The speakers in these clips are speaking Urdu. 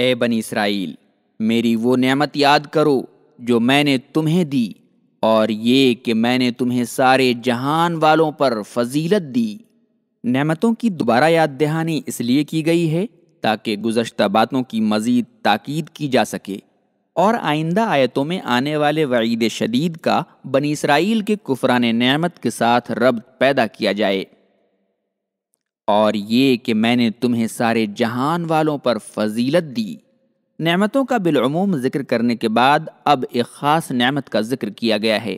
اے بن اسرائیل میری وہ نعمت یاد کرو جو میں نے تمہیں دی اور یہ کہ میں نے تمہیں سارے جہان والوں پر فضیلت دی نعمتوں کی دوبارہ یاد دہانی اس لیے کی گئی ہے تاکہ گزشتہ باتوں کی مزید تاکید کی جا سکے اور آئندہ آیتوں میں آنے والے وعید شدید کا بنی اسرائیل کے کفران نعمت کے ساتھ رب پیدا کیا جائے اور یہ کہ میں نے تمہیں سارے جہان والوں پر فضیلت دی نعمتوں کا بالعموم ذکر کرنے کے بعد اب ایک خاص نعمت کا ذکر کیا گیا ہے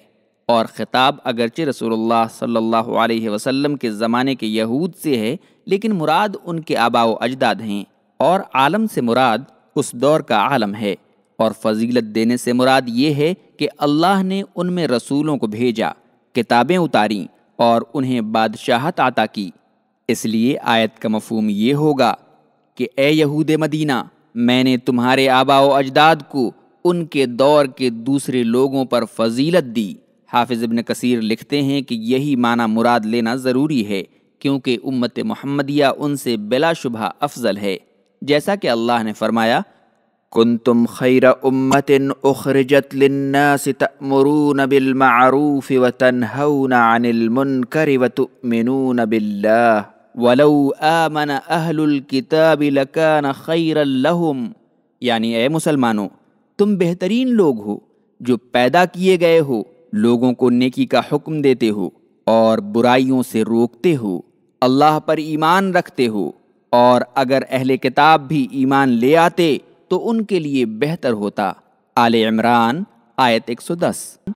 اور خطاب اگرچہ رسول اللہ صلی اللہ علیہ وسلم کے زمانے کے یہود سے ہے لیکن مراد ان کے آبا و اجداد ہیں اور عالم سے مراد اس دور کا عالم ہے اور فضیلت دینے سے مراد یہ ہے کہ اللہ نے ان میں رسولوں کو بھیجا کتابیں اتاریں اور انہیں بادشاہت عطا کی اس لیے آیت کا مفہوم یہ ہوگا کہ اے یہود مدینہ میں نے تمہارے آبا و اجداد کو ان کے دور کے دوسرے لوگوں پر فضیلت دی حافظ ابن کثیر لکھتے ہیں کہ یہی معنی مراد لینا ضروری ہے کیونکہ امت محمدیہ ان سے بلا شبہ افضل ہے جیسا کہ اللہ نے فرمایا کنتم خیر امت اخرجت للناس تأمرون بالمعروف وتنهون عن المنکر وتؤمنون باللہ ولو آمن اہل الكتاب لکان خیرا لهم یعنی اے مسلمانوں تم بہترین لوگ ہو جو پیدا کیے گئے ہو لوگوں کو نیکی کا حکم دیتے ہو اور برائیوں سے روکتے ہو اللہ پر ایمان رکھتے ہو اور اگر اہل کتاب بھی ایمان لے آتے تو ان کے لیے بہتر ہوتا آل عمران آیت 110